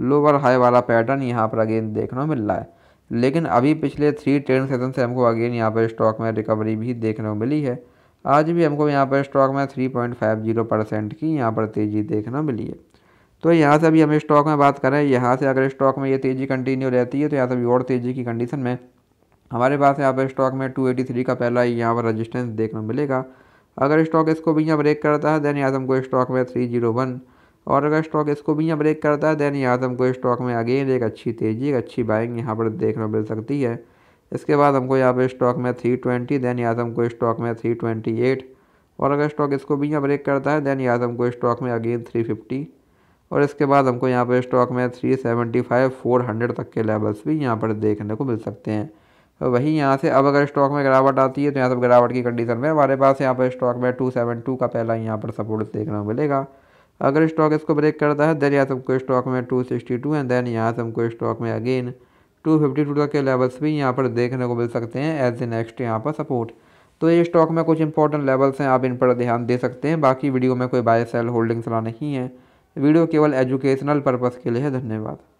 lower high वाला pattern यहाँ पर अगेन देखने को मिल रहा है लेकिन अभी पिछले थ्री ट्रेंड सेशन से हमको अगेन यहाँ पर स्टॉक में रिकवरी भी देखने को मिली है आज भी हमको यहाँ पर स्टॉक में three point five zero percent की यहाँ पर तेज़ी देखने को मिली है तो यहाँ से अभी हम स्टॉक में बात करें यहाँ से अगर स्टॉक में ये तेज़ी कंटिन्यू रहती है तो यहाँ से अभी और तेज़ी की कंडीशन में हमारे पास यहाँ पर स्टॉक में थ्री का पहला यहाँ पर रजिस्टेंस देखने को मिलेगा अगर स्टॉक इसको भी यहाँ ब्रेक करता है देन यहाँ से हमको स्टॉक में वन और अगर स्टॉक इसको भी यहाँ ब्रेक करता है दैन यहाँ हमको स्टॉक में अगेन एक अच्छी तेज़ी एक अच्छी बाइंग यहाँ पर देखने मिल सकती है इसके बाद हमको यहाँ पर स्टॉक में थ्री ट्वेंटी दैन यहाँ हमको स्टॉक में थ्री ट्वेंटी एट और अगर स्टॉक इसको भी यहाँ ब्रेक करता है दैन यहाँ हमको स्टॉक में अगेन थ्री फिफ्टी और इसके बाद हमको यहाँ पर स्टॉक में three seventy five four hundred तक के लेवल्स भी यहाँ पर देखने को मिल सकते हैं तो वहीं यहाँ से अब अगर स्टॉक में गिरावट आती है तो यहाँ पर गिरावट की कंडीशन में हमारे पास यहाँ पर स्टॉक में टू सेवन टू का पहला यहाँ पर सपोर्ट देखने को मिलेगा अगर स्टॉक इसको ब्रेक करता है देन तो यहाँ से हमको स्टॉक में two sixty two and then यहाँ से हमको स्टॉक में अगेन टू फिफ्टी टू के लेवल्स भी यहाँ पर देखने को मिल सकते हैं एज ए नेक्स्ट यहाँ पर सपोर्ट तो ये स्टॉक में कुछ इंपॉर्टेंट लेवल्स हैं आप इन पर ध्यान दे सकते हैं बाकी वीडियो में कोई बाय सेल होल्डिंग्स ला नहीं है वीडियो केवल एजुकेशनल पर्पज़ के लिए है धन्यवाद